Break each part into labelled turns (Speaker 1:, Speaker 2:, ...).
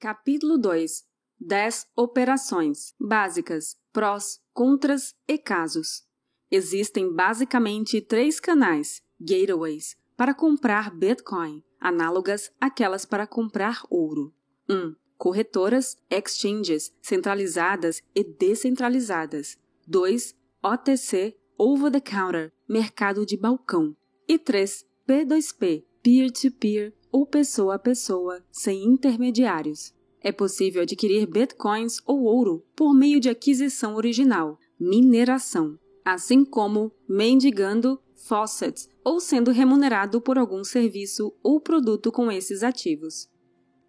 Speaker 1: Capítulo 2 10 operações básicas, prós, contras e casos. Existem basicamente três canais, gateways, para comprar Bitcoin, análogas àquelas para comprar ouro. 1. Um, corretoras, exchanges centralizadas e descentralizadas. 2. OTC, over the counter, mercado de balcão. E 3. P2P, peer-to-peer -peer, ou pessoa a pessoa, sem intermediários. É possível adquirir bitcoins ou ouro por meio de aquisição original, mineração, assim como mendigando faucets ou sendo remunerado por algum serviço ou produto com esses ativos.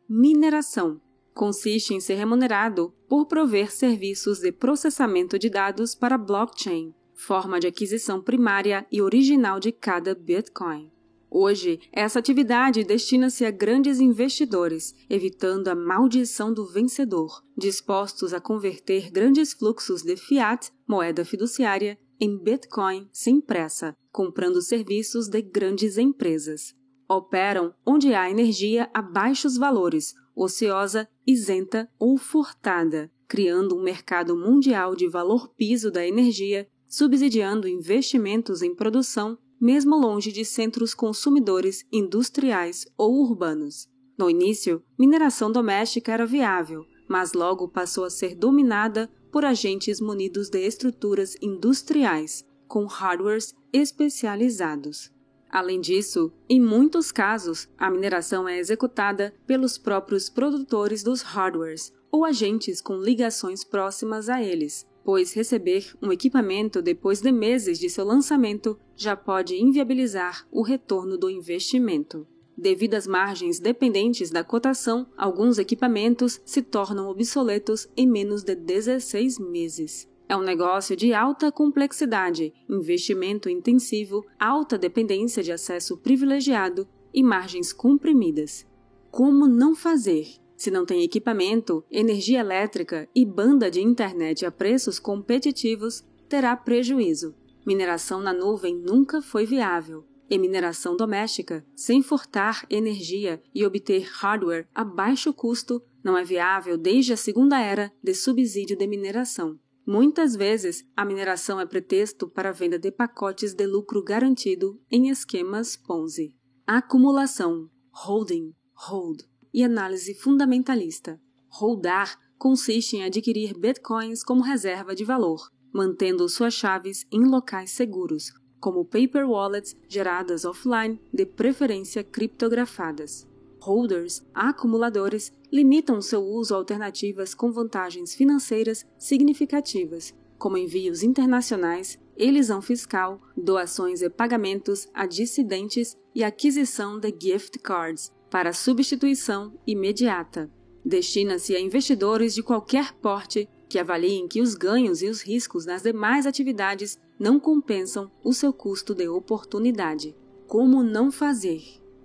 Speaker 1: Mineração consiste em ser remunerado por prover serviços de processamento de dados para blockchain, forma de aquisição primária e original de cada Bitcoin. Hoje, essa atividade destina-se a grandes investidores, evitando a maldição do vencedor, dispostos a converter grandes fluxos de fiat, moeda fiduciária, em Bitcoin sem pressa, comprando serviços de grandes empresas. Operam onde há energia a baixos valores, ociosa, isenta ou furtada, criando um mercado mundial de valor piso da energia, subsidiando investimentos em produção mesmo longe de centros consumidores industriais ou urbanos. No início, mineração doméstica era viável, mas logo passou a ser dominada por agentes munidos de estruturas industriais, com hardwares especializados. Além disso, em muitos casos, a mineração é executada pelos próprios produtores dos hardwares ou agentes com ligações próximas a eles, pois receber um equipamento depois de meses de seu lançamento já pode inviabilizar o retorno do investimento. Devido às margens dependentes da cotação, alguns equipamentos se tornam obsoletos em menos de 16 meses. É um negócio de alta complexidade, investimento intensivo, alta dependência de acesso privilegiado e margens comprimidas. Como não fazer? Se não tem equipamento, energia elétrica e banda de internet a preços competitivos, terá prejuízo. Mineração na nuvem nunca foi viável. E mineração doméstica, sem furtar energia e obter hardware a baixo custo, não é viável desde a segunda era de subsídio de mineração. Muitas vezes, a mineração é pretexto para a venda de pacotes de lucro garantido em esquemas Ponzi. Acumulação, holding, hold e análise fundamentalista. Holdar consiste em adquirir bitcoins como reserva de valor, mantendo suas chaves em locais seguros, como paper wallets geradas offline, de preferência criptografadas. Holders, acumuladores, limitam seu uso a alternativas com vantagens financeiras significativas, como envios internacionais, elisão fiscal, doações e pagamentos a dissidentes e aquisição de gift cards, para substituição imediata. Destina-se a investidores de qualquer porte que avaliem que os ganhos e os riscos nas demais atividades não compensam o seu custo de oportunidade. Como não fazer?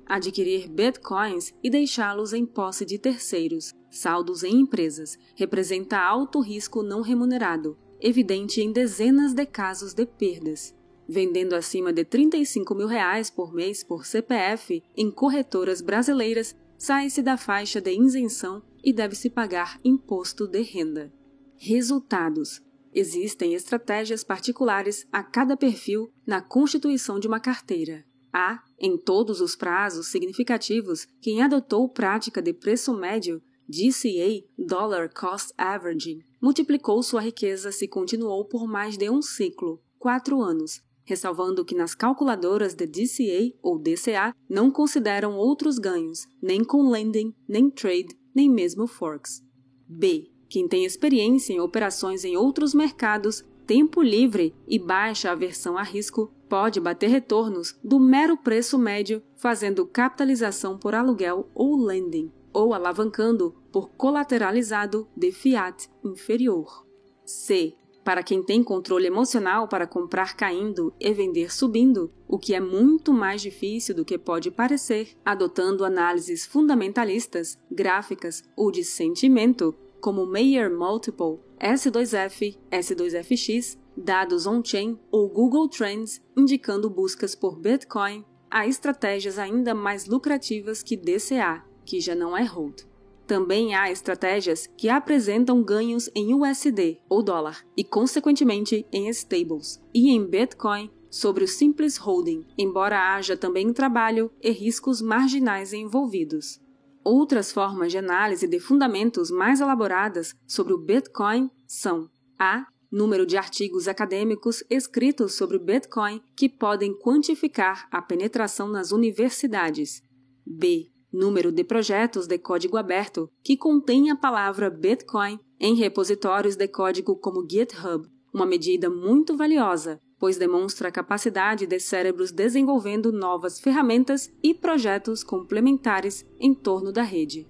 Speaker 1: Adquirir bitcoins e deixá-los em posse de terceiros, saldos em empresas, representa alto risco não remunerado, evidente em dezenas de casos de perdas vendendo acima de 35 mil reais por mês por CPF em corretoras brasileiras, sai-se da faixa de isenção e deve-se pagar imposto de renda. Resultados: Existem estratégias particulares a cada perfil na constituição de uma carteira. Há, em todos os prazos significativos, quem adotou prática de preço médio, DCA, Dollar Cost Averaging, multiplicou sua riqueza se continuou por mais de um ciclo, quatro anos, ressalvando que nas calculadoras de DCA ou DCA não consideram outros ganhos, nem com lending, nem trade, nem mesmo forks. B. Quem tem experiência em operações em outros mercados, tempo livre e baixa aversão a risco pode bater retornos do mero preço médio fazendo capitalização por aluguel ou lending, ou alavancando por colateralizado de fiat inferior. C. Para quem tem controle emocional para comprar caindo e vender subindo, o que é muito mais difícil do que pode parecer, adotando análises fundamentalistas, gráficas ou de sentimento, como Mayer Multiple, S2F, S2FX, dados on-chain ou Google Trends indicando buscas por Bitcoin, há estratégias ainda mais lucrativas que DCA, que já não é hold. Também há estratégias que apresentam ganhos em USD ou dólar e, consequentemente, em stables e em Bitcoin sobre o simples holding, embora haja também trabalho e riscos marginais envolvidos. Outras formas de análise de fundamentos mais elaboradas sobre o Bitcoin são a número de artigos acadêmicos escritos sobre o Bitcoin que podem quantificar a penetração nas universidades. B número de projetos de código aberto que contém a palavra Bitcoin em repositórios de código como GitHub, uma medida muito valiosa, pois demonstra a capacidade de cérebros desenvolvendo novas ferramentas e projetos complementares em torno da rede.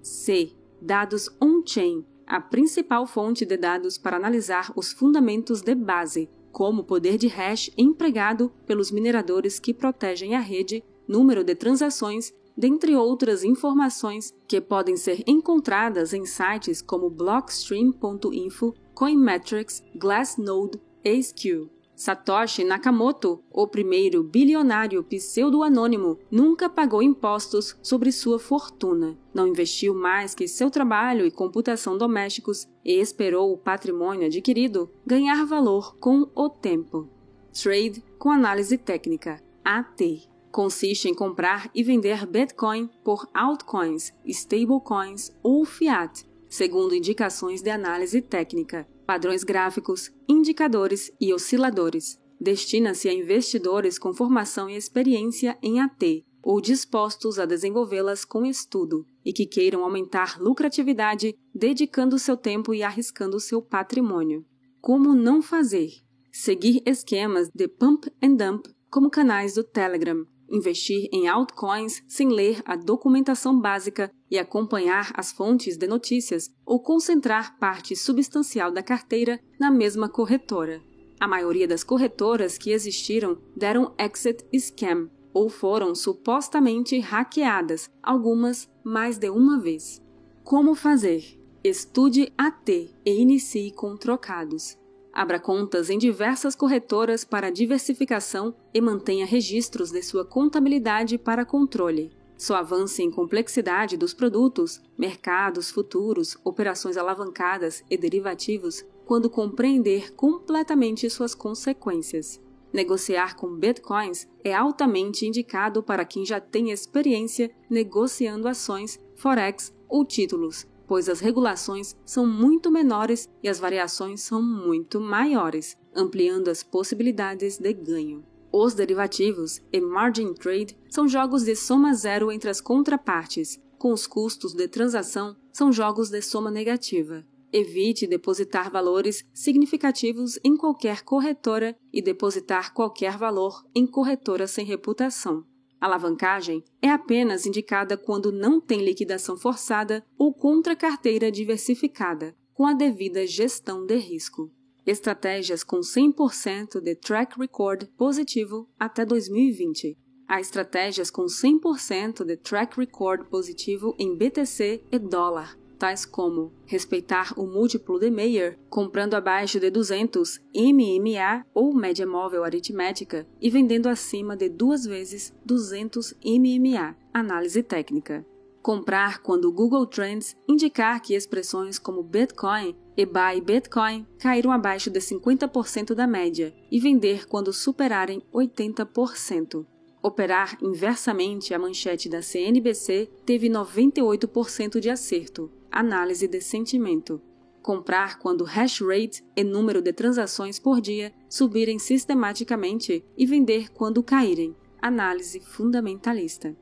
Speaker 1: C. Dados on-chain a principal fonte de dados para analisar os fundamentos de base, como o poder de hash empregado pelos mineradores que protegem a rede, número de transações dentre outras informações que podem ser encontradas em sites como blockstream.info, Coinmetrics, Glassnode, ASQ, Satoshi Nakamoto, o primeiro bilionário pseudo-anônimo, nunca pagou impostos sobre sua fortuna, não investiu mais que seu trabalho e computação domésticos e esperou o patrimônio adquirido ganhar valor com o tempo. Trade com análise técnica, AT. Consiste em comprar e vender Bitcoin por altcoins, stablecoins ou fiat, segundo indicações de análise técnica, padrões gráficos, indicadores e osciladores. Destina-se a investidores com formação e experiência em AT ou dispostos a desenvolvê-las com estudo e que queiram aumentar lucratividade dedicando seu tempo e arriscando seu patrimônio. Como não fazer? Seguir esquemas de pump and dump como canais do Telegram, investir em altcoins sem ler a documentação básica e acompanhar as fontes de notícias ou concentrar parte substancial da carteira na mesma corretora. A maioria das corretoras que existiram deram exit scam ou foram supostamente hackeadas, algumas mais de uma vez. Como fazer? Estude AT e inicie com trocados. Abra contas em diversas corretoras para diversificação e mantenha registros de sua contabilidade para controle. Só avance em complexidade dos produtos, mercados futuros, operações alavancadas e derivativos quando compreender completamente suas consequências. Negociar com bitcoins é altamente indicado para quem já tem experiência negociando ações, forex ou títulos, pois as regulações são muito menores e as variações são muito maiores, ampliando as possibilidades de ganho. Os derivativos e margin trade são jogos de soma zero entre as contrapartes, com os custos de transação são jogos de soma negativa. Evite depositar valores significativos em qualquer corretora e depositar qualquer valor em corretoras sem reputação. Alavancagem é apenas indicada quando não tem liquidação forçada ou contra carteira diversificada, com a devida gestão de risco. Estratégias com 100% de track record positivo até 2020. Há estratégias com 100% de track record positivo em BTC e dólar, tais como respeitar o múltiplo de Meyer, comprando abaixo de 200 MMA ou média móvel aritmética e vendendo acima de duas vezes 200 MMA, análise técnica. Comprar quando o Google Trends indicar que expressões como Bitcoin, eBay e Bitcoin caíram abaixo de 50% da média e vender quando superarem 80% operar inversamente a manchete da CNBC teve 98% de acerto, análise de sentimento. Comprar quando o hash rate e número de transações por dia subirem sistematicamente e vender quando caírem, análise fundamentalista.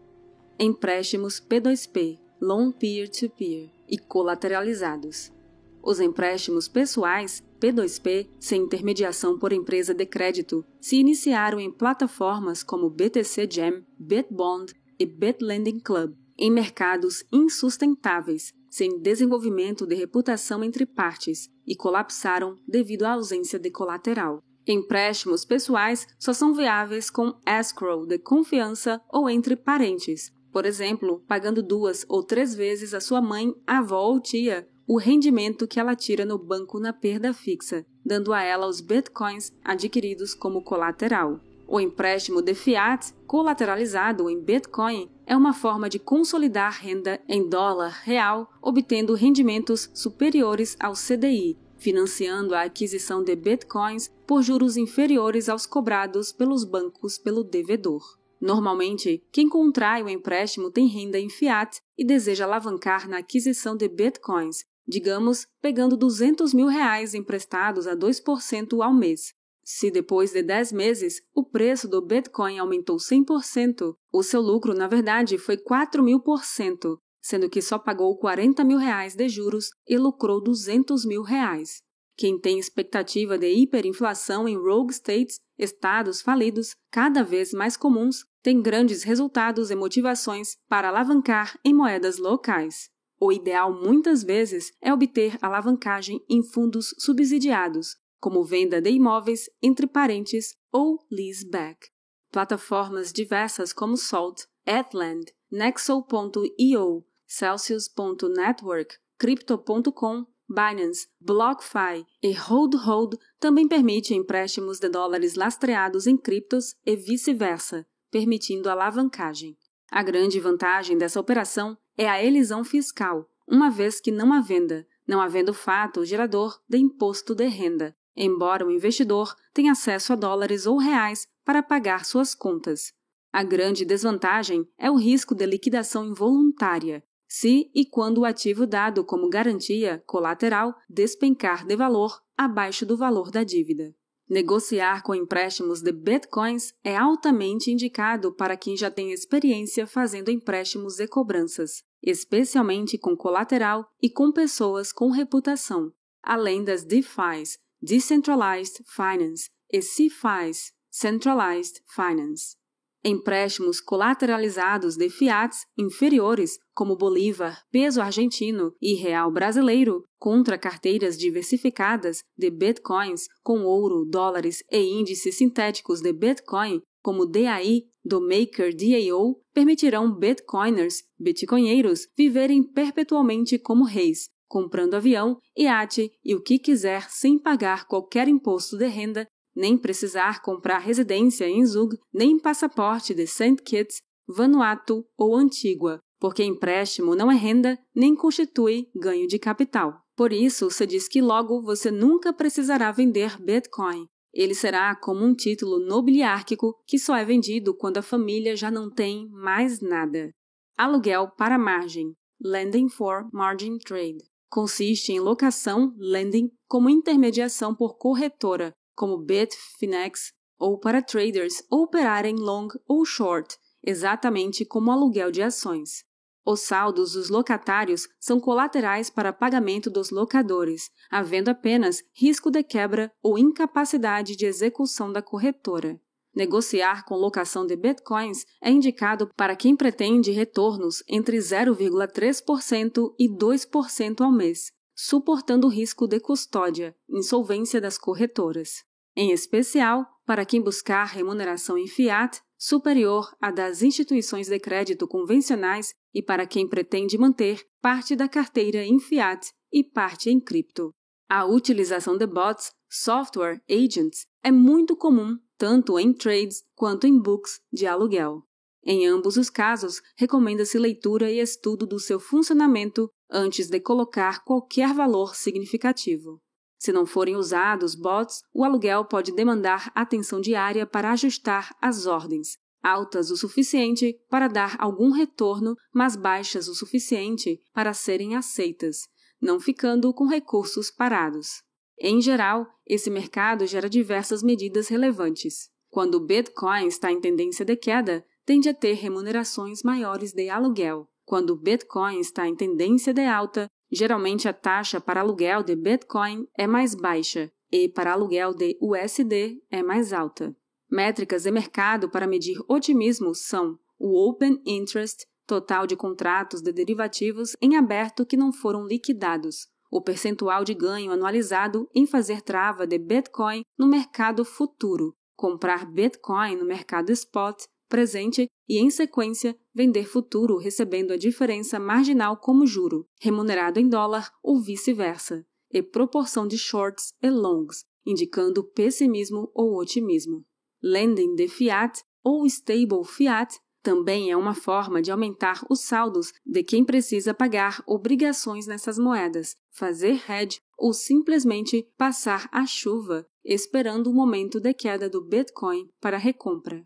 Speaker 1: Empréstimos P2P, long peer-to-peer -peer, e colateralizados. Os empréstimos pessoais, P2P, sem intermediação por empresa de crédito, se iniciaram em plataformas como BTC Jam, Bitbond e BitLending Club, em mercados insustentáveis, sem desenvolvimento de reputação entre partes e colapsaram devido à ausência de colateral. Empréstimos pessoais só são viáveis com escrow de confiança ou entre parentes. Por exemplo, pagando duas ou três vezes a sua mãe, avó ou tia o rendimento que ela tira no banco na perda fixa, dando a ela os bitcoins adquiridos como colateral. O empréstimo de fiat, colateralizado em Bitcoin, é uma forma de consolidar renda em dólar real, obtendo rendimentos superiores ao CDI, financiando a aquisição de bitcoins por juros inferiores aos cobrados pelos bancos pelo devedor. Normalmente, quem contrai o empréstimo tem renda em fiat e deseja alavancar na aquisição de bitcoins, digamos, pegando 200 mil reais emprestados a 2% ao mês. Se depois de 10 meses o preço do Bitcoin aumentou 100%, o seu lucro, na verdade, foi 4 mil por cento, sendo que só pagou 40 mil reais de juros e lucrou 200 mil reais. Quem tem expectativa de hiperinflação em rogue states, estados falidos, cada vez mais comuns, tem grandes resultados e motivações para alavancar em moedas locais. O ideal, muitas vezes, é obter alavancagem em fundos subsidiados, como venda de imóveis entre parentes ou leaseback. Plataformas diversas como Salt, Atland, Nexo.io, Celsius.network, Crypto.com, Binance, BlockFi e HoldHold também permitem empréstimos de dólares lastreados em criptos e vice-versa, permitindo alavancagem. A grande vantagem dessa operação é a elisão fiscal, uma vez que não há venda, não havendo fato gerador de imposto de renda embora o investidor tenha acesso a dólares ou reais para pagar suas contas. A grande desvantagem é o risco de liquidação involuntária, se e quando o ativo dado como garantia colateral despencar de valor abaixo do valor da dívida. Negociar com empréstimos de bitcoins é altamente indicado para quem já tem experiência fazendo empréstimos e cobranças, especialmente com colateral e com pessoas com reputação, além das DeFis, Decentralized Finance e CFIs, Centralized Finance. Empréstimos colateralizados de fiats inferiores, como bolívar, peso argentino e real brasileiro, contra carteiras diversificadas de bitcoins com ouro, dólares e índices sintéticos de bitcoin, como DAI do Maker DAO, permitirão bitcoiners, bitcoinheiros, viverem perpetuamente como reis, comprando avião, iate e o que quiser sem pagar qualquer imposto de renda, nem precisar comprar residência em Zug, nem passaporte de St. Kitts, Vanuatu ou Antigua, porque empréstimo não é renda nem constitui ganho de capital. Por isso, se diz que logo você nunca precisará vender Bitcoin. Ele será como um título nobiliárquico que só é vendido quando a família já não tem mais nada. Aluguel para margem. Lending for Margin Trade. Consiste em locação, lending, como intermediação por corretora, como BIT, Finex, ou para traders operarem long ou short, exatamente como aluguel de ações. Os saldos dos locatários são colaterais para pagamento dos locadores, havendo apenas risco de quebra ou incapacidade de execução da corretora. Negociar com locação de bitcoins é indicado para quem pretende retornos entre 0,3% e 2% ao mês, suportando o risco de custódia, insolvência das corretoras. Em especial, para quem buscar remuneração em fiat superior à das instituições de crédito convencionais e para quem pretende manter parte da carteira em fiat e parte em cripto. A utilização de bots Software agents é muito comum tanto em trades quanto em books de aluguel. Em ambos os casos, recomenda-se leitura e estudo do seu funcionamento antes de colocar qualquer valor significativo. Se não forem usados bots, o aluguel pode demandar atenção diária para ajustar as ordens, altas o suficiente para dar algum retorno, mas baixas o suficiente para serem aceitas, não ficando com recursos parados. Em geral, esse mercado gera diversas medidas relevantes. Quando o Bitcoin está em tendência de queda, tende a ter remunerações maiores de aluguel. Quando o Bitcoin está em tendência de alta, geralmente a taxa para aluguel de Bitcoin é mais baixa e para aluguel de USD é mais alta. Métricas de mercado para medir otimismo são o Open Interest, total de contratos de derivativos em aberto que não foram liquidados, o percentual de ganho anualizado em fazer trava de Bitcoin no mercado futuro, comprar Bitcoin no mercado spot, presente e, em sequência, vender futuro recebendo a diferença marginal como juro, remunerado em dólar ou vice-versa, e proporção de shorts e longs, indicando pessimismo ou otimismo. Lending de fiat ou stable fiat também é uma forma de aumentar os saldos de quem precisa pagar obrigações nessas moedas, fazer hedge ou simplesmente passar a chuva, esperando o momento de queda do Bitcoin para recompra.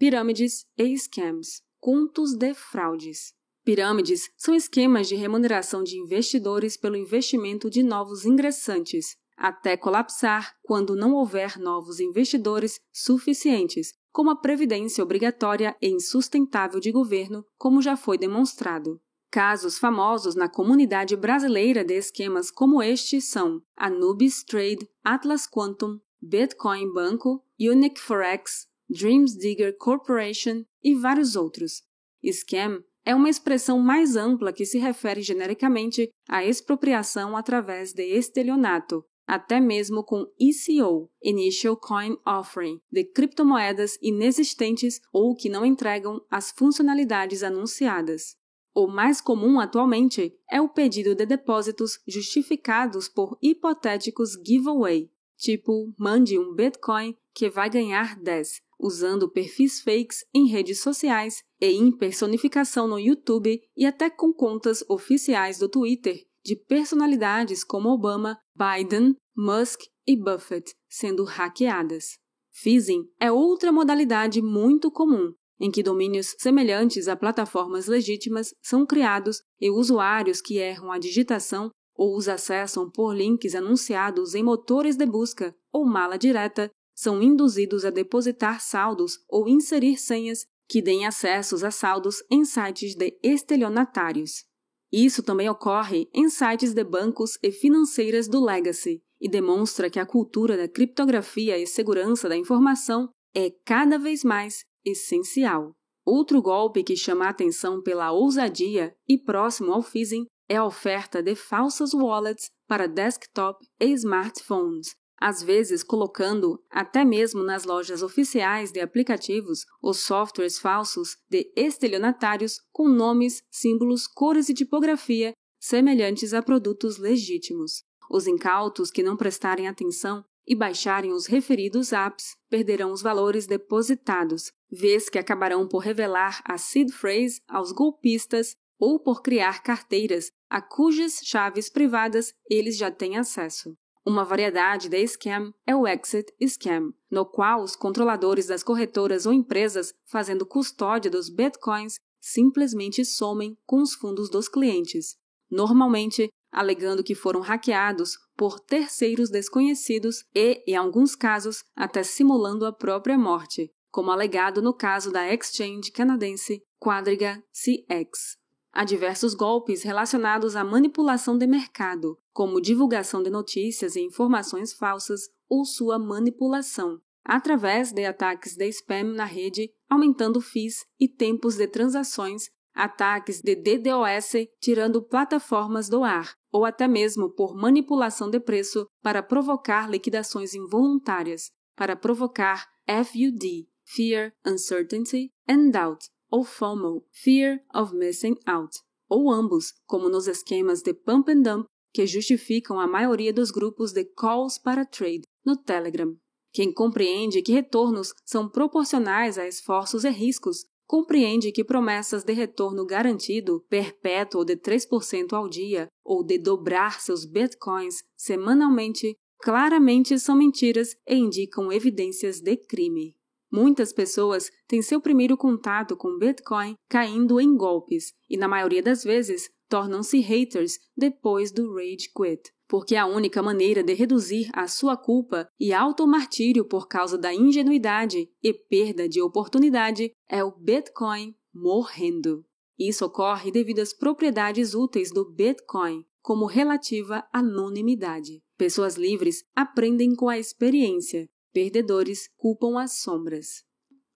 Speaker 1: Pirâmides e scams contos de fraudes. Pirâmides são esquemas de remuneração de investidores pelo investimento de novos ingressantes, até colapsar quando não houver novos investidores suficientes como a previdência obrigatória e insustentável de governo, como já foi demonstrado. Casos famosos na comunidade brasileira de esquemas como este são Anubis Trade, Atlas Quantum, Bitcoin Banco, Unique Forex, Dreams Digger Corporation e vários outros. Scam é uma expressão mais ampla que se refere genericamente à expropriação através de estelionato, até mesmo com ICO, Initial Coin Offering, de criptomoedas inexistentes ou que não entregam as funcionalidades anunciadas. O mais comum atualmente é o pedido de depósitos justificados por hipotéticos giveaway, tipo mande um Bitcoin que vai ganhar 10, usando perfis fakes em redes sociais e impersonificação no YouTube e até com contas oficiais do Twitter de personalidades como Obama, Biden, Musk e Buffett sendo hackeadas. Phishing é outra modalidade muito comum, em que domínios semelhantes a plataformas legítimas são criados e usuários que erram a digitação ou os acessam por links anunciados em motores de busca ou mala direta são induzidos a depositar saldos ou inserir senhas que deem acessos a saldos em sites de estelionatários. Isso também ocorre em sites de bancos e financeiras do Legacy e demonstra que a cultura da criptografia e segurança da informação é cada vez mais essencial. Outro golpe que chama a atenção pela ousadia e próximo ao phishing é a oferta de falsas wallets para desktop e smartphones, às vezes colocando, até mesmo nas lojas oficiais de aplicativos, os softwares falsos de estelionatários com nomes, símbolos, cores e tipografia semelhantes a produtos legítimos. Os incautos que não prestarem atenção e baixarem os referidos apps perderão os valores depositados, vez que acabarão por revelar a seed phrase aos golpistas ou por criar carteiras a cujas chaves privadas eles já têm acesso. Uma variedade da scam é o exit scam, no qual os controladores das corretoras ou empresas fazendo custódia dos bitcoins simplesmente somem com os fundos dos clientes, normalmente alegando que foram hackeados por terceiros desconhecidos e, em alguns casos, até simulando a própria morte, como alegado no caso da exchange canadense Quadriga CX. Há diversos golpes relacionados à manipulação de mercado, como divulgação de notícias e informações falsas ou sua manipulação, através de ataques de spam na rede, aumentando FIIs e tempos de transações, ataques de DDoS tirando plataformas do ar, ou até mesmo por manipulação de preço para provocar liquidações involuntárias, para provocar FUD, Fear, Uncertainty and Doubt, ou FOMO, Fear of Missing Out, ou ambos, como nos esquemas de pump and dump que justificam a maioria dos grupos de calls para trade no Telegram. Quem compreende que retornos são proporcionais a esforços e riscos, compreende que promessas de retorno garantido, perpétuo de 3% ao dia, ou de dobrar seus bitcoins semanalmente, claramente são mentiras e indicam evidências de crime. Muitas pessoas têm seu primeiro contato com Bitcoin caindo em golpes, e na maioria das vezes tornam-se haters depois do rage quit, porque a única maneira de reduzir a sua culpa e automartírio por causa da ingenuidade e perda de oportunidade é o Bitcoin morrendo. Isso ocorre devido às propriedades úteis do Bitcoin, como relativa anonimidade. Pessoas livres aprendem com a experiência, perdedores culpam as sombras.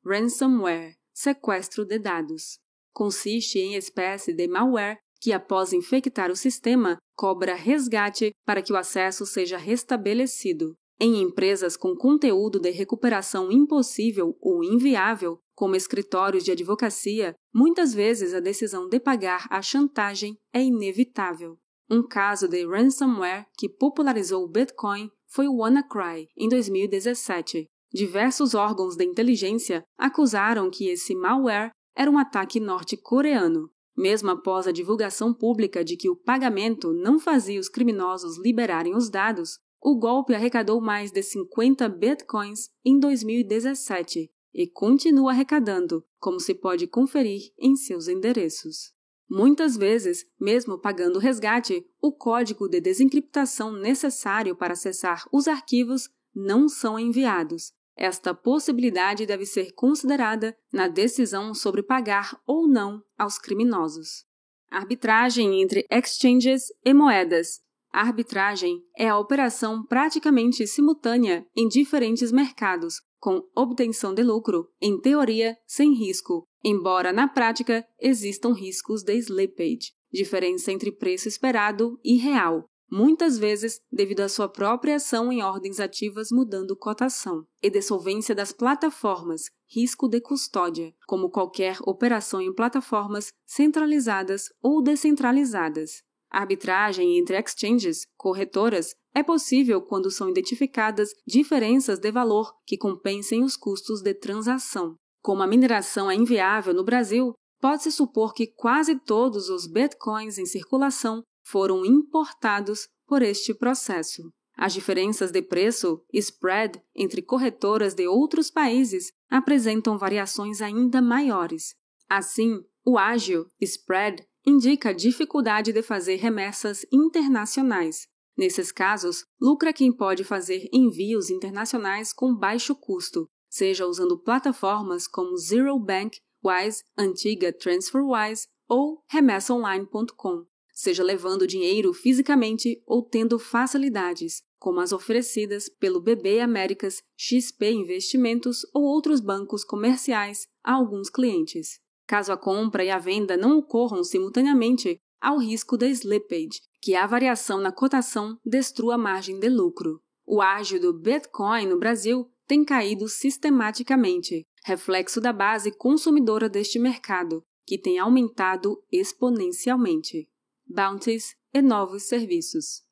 Speaker 1: Ransomware sequestro de dados consiste em espécie de malware que, após infectar o sistema, cobra resgate para que o acesso seja restabelecido. Em empresas com conteúdo de recuperação impossível ou inviável, como escritórios de advocacia, muitas vezes a decisão de pagar a chantagem é inevitável. Um caso de ransomware que popularizou o Bitcoin foi o WannaCry, em 2017. Diversos órgãos de inteligência acusaram que esse malware era um ataque norte-coreano. Mesmo após a divulgação pública de que o pagamento não fazia os criminosos liberarem os dados, o golpe arrecadou mais de 50 bitcoins em 2017 e continua arrecadando, como se pode conferir em seus endereços. Muitas vezes, mesmo pagando o resgate, o código de desencriptação necessário para acessar os arquivos não são enviados, esta possibilidade deve ser considerada na decisão sobre pagar ou não aos criminosos. Arbitragem entre exchanges e moedas. A arbitragem é a operação praticamente simultânea em diferentes mercados, com obtenção de lucro, em teoria, sem risco, embora na prática existam riscos de slippage, diferença entre preço esperado e real, muitas vezes devido à sua própria ação em ordens ativas mudando cotação, e dissolvência das plataformas, risco de custódia, como qualquer operação em plataformas centralizadas ou descentralizadas. A arbitragem entre exchanges, corretoras, é possível quando são identificadas diferenças de valor que compensem os custos de transação. Como a mineração é inviável no Brasil, pode-se supor que quase todos os bitcoins em circulação foram importados por este processo. As diferenças de preço, spread, entre corretoras de outros países apresentam variações ainda maiores. Assim, o ágil, spread, indica a dificuldade de fazer remessas internacionais. Nesses casos, lucra quem pode fazer envios internacionais com baixo custo, seja usando plataformas como Zero Bank, Wise, antiga TransferWise ou remessaonline.com seja levando dinheiro fisicamente ou tendo facilidades, como as oferecidas pelo BB Américas, XP Investimentos ou outros bancos comerciais a alguns clientes. Caso a compra e a venda não ocorram simultaneamente, há o risco da slippage, que a variação na cotação destrua a margem de lucro. O ágio do Bitcoin no Brasil tem caído sistematicamente, reflexo da base consumidora deste mercado, que tem aumentado exponencialmente bounties e novos serviços.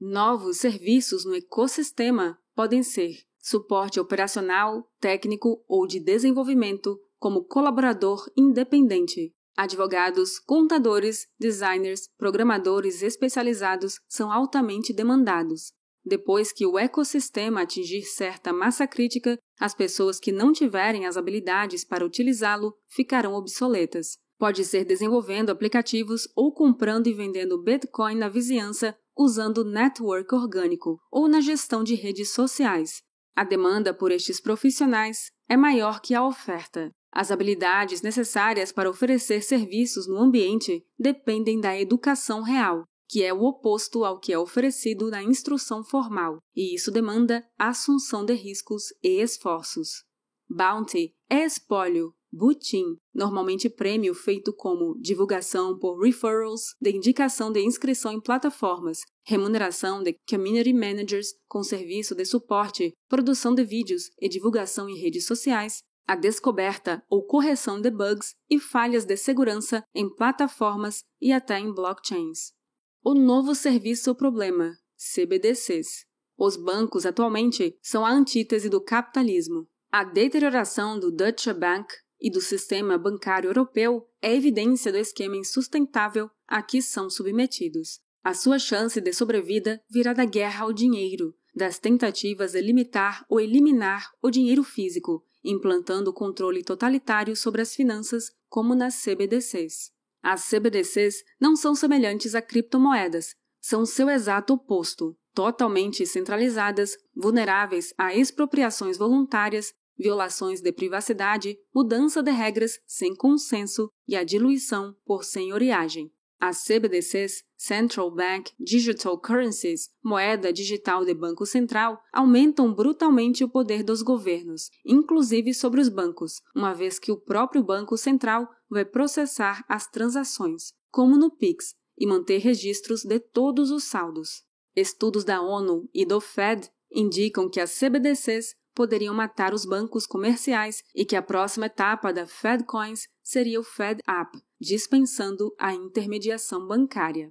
Speaker 1: Novos serviços no ecossistema podem ser suporte operacional, técnico ou de desenvolvimento, como colaborador independente. Advogados, contadores, designers, programadores especializados são altamente demandados. Depois que o ecossistema atingir certa massa crítica, as pessoas que não tiverem as habilidades para utilizá-lo ficarão obsoletas. Pode ser desenvolvendo aplicativos ou comprando e vendendo Bitcoin na vizinhança usando network orgânico ou na gestão de redes sociais. A demanda por estes profissionais é maior que a oferta. As habilidades necessárias para oferecer serviços no ambiente dependem da educação real, que é o oposto ao que é oferecido na instrução formal, e isso demanda assunção de riscos e esforços. Bounty é espólio, Butim, normalmente prêmio feito como divulgação por referrals, de indicação de inscrição em plataformas, remuneração de community managers com serviço de suporte, produção de vídeos e divulgação em redes sociais, a descoberta ou correção de bugs e falhas de segurança em plataformas e até em blockchains. O novo serviço ou problema, CBDCs. Os bancos atualmente são a antítese do capitalismo. A deterioração do Deutsche Bank e do sistema bancário europeu é evidência do esquema insustentável a que são submetidos. A sua chance de sobrevida virá da guerra ao dinheiro, das tentativas de limitar ou eliminar o dinheiro físico, implantando controle totalitário sobre as finanças, como nas CBDCs. As CBDCs não são semelhantes a criptomoedas, são seu exato oposto, totalmente centralizadas, vulneráveis a expropriações voluntárias violações de privacidade, mudança de regras sem consenso e a diluição por senhoriagem. As CBDCs, Central Bank Digital Currencies, moeda digital de Banco Central, aumentam brutalmente o poder dos governos, inclusive sobre os bancos, uma vez que o próprio Banco Central vai processar as transações, como no PIX, e manter registros de todos os saldos. Estudos da ONU e do Fed indicam que as CBDCs poderiam matar os bancos comerciais e que a próxima etapa da Fed Coins seria o Fed App, dispensando a intermediação bancária.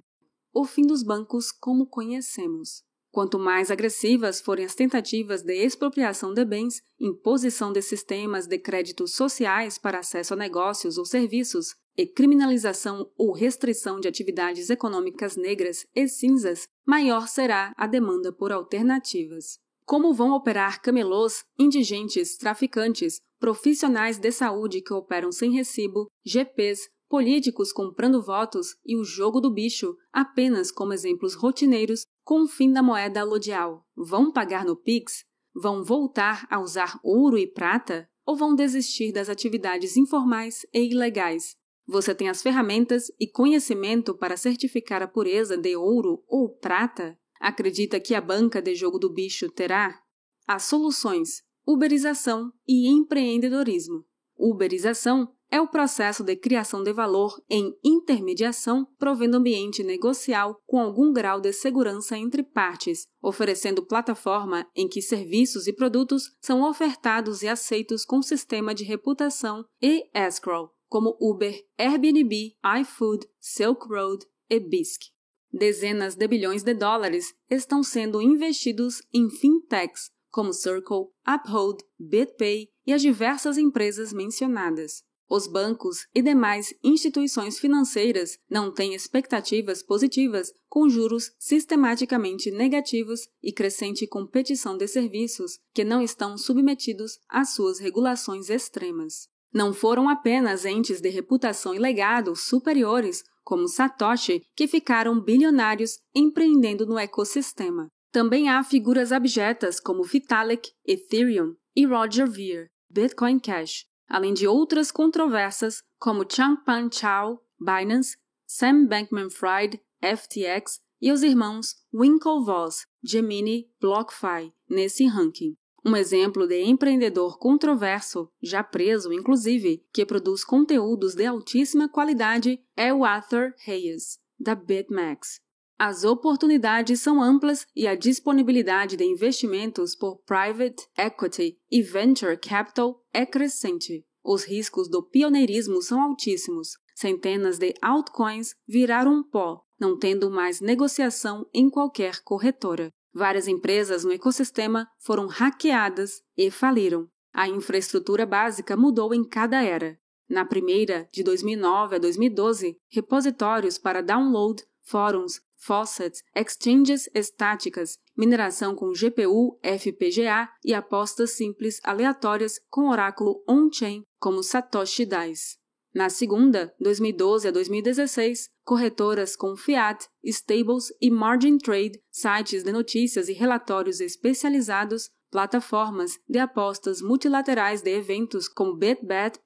Speaker 1: O fim dos bancos como conhecemos. Quanto mais agressivas forem as tentativas de expropriação de bens, imposição de sistemas de créditos sociais para acesso a negócios ou serviços, e criminalização ou restrição de atividades econômicas negras e cinzas, maior será a demanda por alternativas. Como vão operar camelôs, indigentes, traficantes, profissionais de saúde que operam sem recibo, GPs, políticos comprando votos e o jogo do bicho apenas como exemplos rotineiros com o fim da moeda alodial? Vão pagar no Pix? Vão voltar a usar ouro e prata? Ou vão desistir das atividades informais e ilegais? Você tem as ferramentas e conhecimento para certificar a pureza de ouro ou prata? acredita que a banca de jogo do bicho terá as soluções uberização e empreendedorismo. Uberização é o processo de criação de valor em intermediação, provendo ambiente negocial com algum grau de segurança entre partes, oferecendo plataforma em que serviços e produtos são ofertados e aceitos com sistema de reputação e escrow, como Uber, Airbnb, iFood, Silk Road e Bisc. Dezenas de bilhões de dólares estão sendo investidos em fintechs, como Circle, Uphold, BitPay e as diversas empresas mencionadas. Os bancos e demais instituições financeiras não têm expectativas positivas com juros sistematicamente negativos e crescente competição de serviços que não estão submetidos às suas regulações extremas. Não foram apenas entes de reputação e legado superiores como Satoshi, que ficaram bilionários empreendendo no ecossistema. Também há figuras abjetas como Vitalik, Ethereum e Roger Ver, Bitcoin Cash, além de outras controversas como Changpan Chao, Binance, Sam Bankman-Fried, FTX e os irmãos Winklevoss, Gemini, BlockFi nesse ranking. Um exemplo de empreendedor controverso, já preso inclusive, que produz conteúdos de altíssima qualidade é o Arthur Hayes, da BitMEX. As oportunidades são amplas e a disponibilidade de investimentos por private equity e venture capital é crescente. Os riscos do pioneirismo são altíssimos. Centenas de altcoins viraram pó, não tendo mais negociação em qualquer corretora. Várias empresas no ecossistema foram hackeadas e faliram. A infraestrutura básica mudou em cada era. Na primeira, de 2009 a 2012, repositórios para download, fóruns, faucets, exchanges estáticas, mineração com GPU, FPGA e apostas simples aleatórias com oráculo on-chain, como Satoshi DICE. Na segunda, 2012 a 2016, corretoras com fiat, stables e margin trade, sites de notícias e relatórios especializados, plataformas de apostas multilaterais de eventos como betbet.us,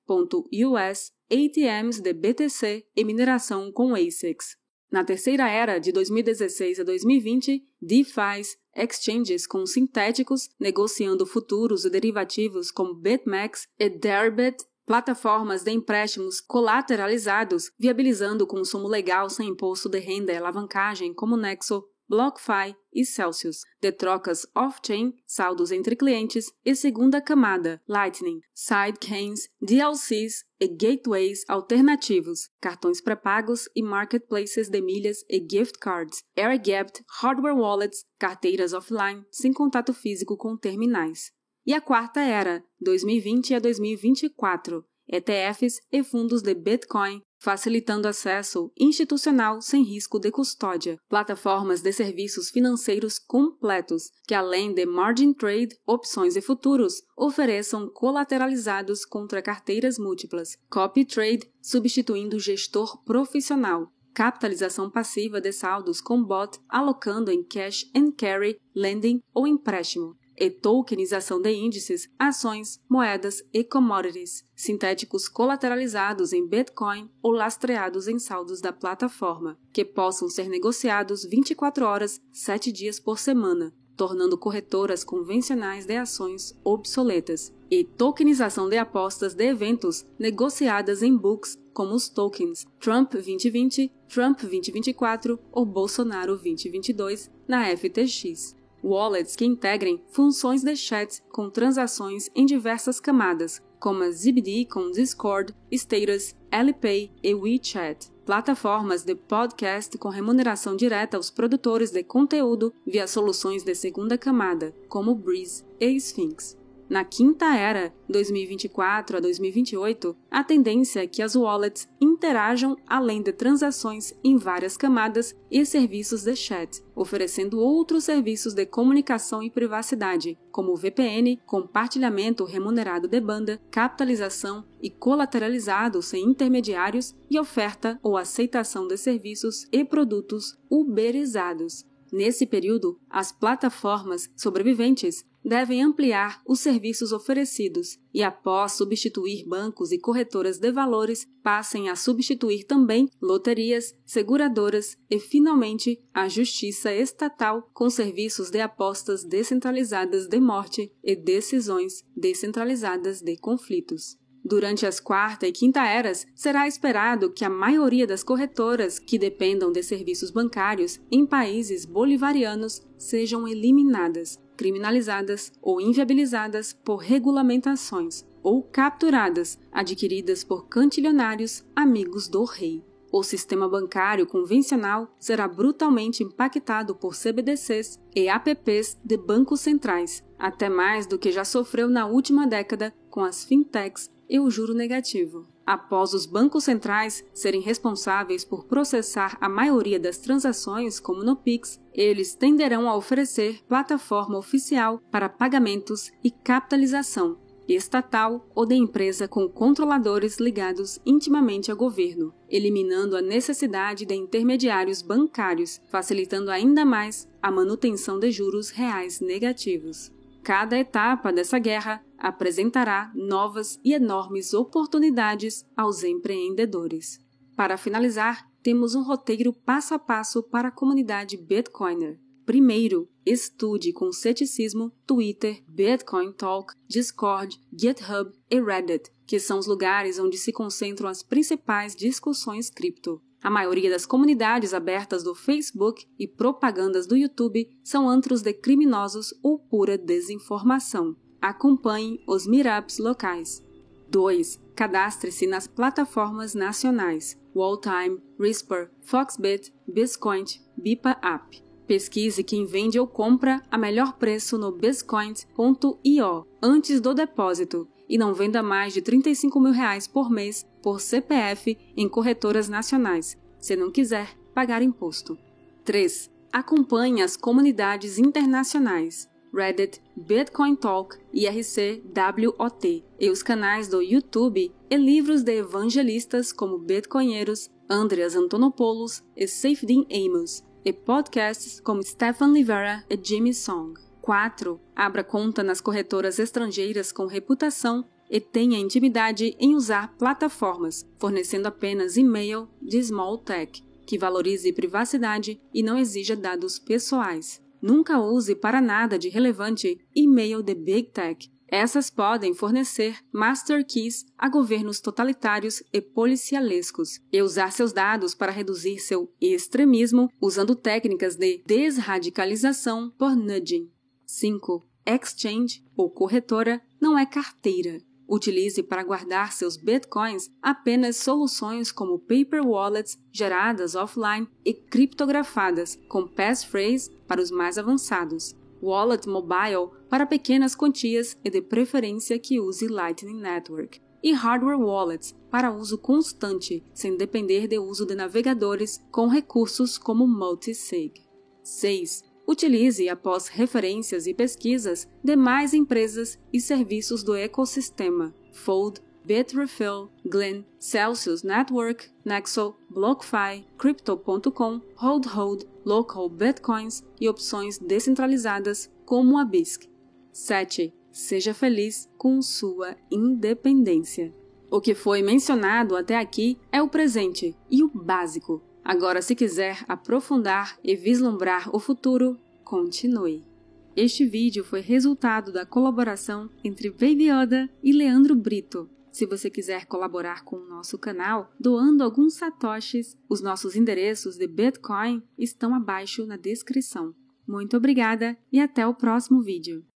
Speaker 1: ATMs de BTC e mineração com ASICs. Na terceira era, de 2016 a 2020, DeFi's, exchanges com sintéticos, negociando futuros e derivativos como BitMEX e Deribit, plataformas de empréstimos colateralizados, viabilizando o consumo legal sem imposto de renda e alavancagem, como Nexo, BlockFi e Celsius, de trocas off-chain, saldos entre clientes e segunda camada, Lightning, sidechains, DLCs e gateways alternativos, cartões pré-pagos e marketplaces de milhas e gift cards, air-gapped, hardware wallets, carteiras offline sem contato físico com terminais. E a quarta era, 2020 a 2024, ETFs e fundos de Bitcoin, facilitando acesso institucional sem risco de custódia, plataformas de serviços financeiros completos, que além de margin trade, opções e futuros, ofereçam colateralizados contra carteiras múltiplas, copy trade substituindo gestor profissional, capitalização passiva de saldos com bot alocando em cash and carry, lending ou empréstimo, e tokenização de índices, ações, moedas e commodities, sintéticos colateralizados em Bitcoin ou lastreados em saldos da plataforma, que possam ser negociados 24 horas, 7 dias por semana, tornando corretoras convencionais de ações obsoletas, e tokenização de apostas de eventos negociadas em books, como os tokens Trump 2020, Trump 2024 ou Bolsonaro 2022 na FTX wallets que integrem funções de chat com transações em diversas camadas, como a ZBD com Discord, Status, LPay e WeChat, plataformas de podcast com remuneração direta aos produtores de conteúdo via soluções de segunda camada, como Breeze e Sphinx. Na quinta era, 2024 a 2028, a tendência é que as wallets interajam além de transações em várias camadas e serviços de chat, oferecendo outros serviços de comunicação e privacidade, como VPN, compartilhamento remunerado de banda, capitalização e colateralizado sem intermediários e oferta ou aceitação de serviços e produtos uberizados. Nesse período, as plataformas sobreviventes devem ampliar os serviços oferecidos e, após substituir bancos e corretoras de valores, passem a substituir também loterias, seguradoras e, finalmente, a justiça estatal com serviços de apostas descentralizadas de morte e decisões descentralizadas de conflitos. Durante as quarta e quinta eras, será esperado que a maioria das corretoras que dependam de serviços bancários em países bolivarianos sejam eliminadas, criminalizadas ou inviabilizadas por regulamentações ou capturadas, adquiridas por cantilionários amigos do rei. O sistema bancário convencional será brutalmente impactado por CBDCs e APPs de bancos centrais, até mais do que já sofreu na última década com as fintechs e o juro negativo após os bancos centrais serem responsáveis por processar a maioria das transações, como no Pix, eles tenderão a oferecer plataforma oficial para pagamentos e capitalização, estatal ou de empresa com controladores ligados intimamente ao governo, eliminando a necessidade de intermediários bancários, facilitando ainda mais a manutenção de juros reais negativos. Cada etapa dessa guerra apresentará novas e enormes oportunidades aos empreendedores. Para finalizar, temos um roteiro passo a passo para a comunidade Bitcoiner. Primeiro, estude com ceticismo Twitter, Bitcoin Talk, Discord, GitHub e Reddit, que são os lugares onde se concentram as principais discussões cripto. A maioria das comunidades abertas do Facebook e propagandas do YouTube são antros de criminosos ou pura desinformação. Acompanhe os meetups locais. 2. Cadastre-se nas plataformas nacionais Walltime, Risper, Foxbet, Biscoint, Bipa App. Pesquise quem vende ou compra a melhor preço no Biscoint.io antes do depósito e não venda mais de 35 mil reais por mês por CPF em corretoras nacionais, se não quiser pagar imposto. 3. Acompanhe as comunidades internacionais. Reddit, Bitcoin Talk e RCWOT, e os canais do YouTube e livros de evangelistas como Bitcoinheiros, Andreas Antonopoulos e Safedin Amos, e podcasts como Stefan Livera e Jimmy Song. 4. Abra conta nas corretoras estrangeiras com reputação e tenha intimidade em usar plataformas, fornecendo apenas e-mail de small tech, que valorize privacidade e não exija dados pessoais. Nunca use para nada de relevante e-mail de Big Tech. Essas podem fornecer master keys a governos totalitários e policialescos e usar seus dados para reduzir seu extremismo usando técnicas de desradicalização por nudging. 5. Exchange ou corretora não é carteira. Utilize para guardar seus bitcoins apenas soluções como paper wallets geradas offline e criptografadas, com passphrase para os mais avançados, wallet mobile para pequenas quantias e de preferência que use Lightning Network, e hardware wallets para uso constante, sem depender do uso de navegadores com recursos como multisig. 6. Utilize, após referências e pesquisas, demais empresas e serviços do ecossistema: Fold, Bitrefill, Glen, Celsius Network, Nexo, BlockFi, Crypto.com, HoldHold, Local Bitcoins e opções descentralizadas como a BISC. 7. Seja feliz com sua independência. O que foi mencionado até aqui é o presente e o básico. Agora, se quiser aprofundar e vislumbrar o futuro, continue. Este vídeo foi resultado da colaboração entre Baby Yoda e Leandro Brito. Se você quiser colaborar com o nosso canal, doando alguns satoshis, os nossos endereços de Bitcoin estão abaixo na descrição. Muito obrigada e até o próximo vídeo.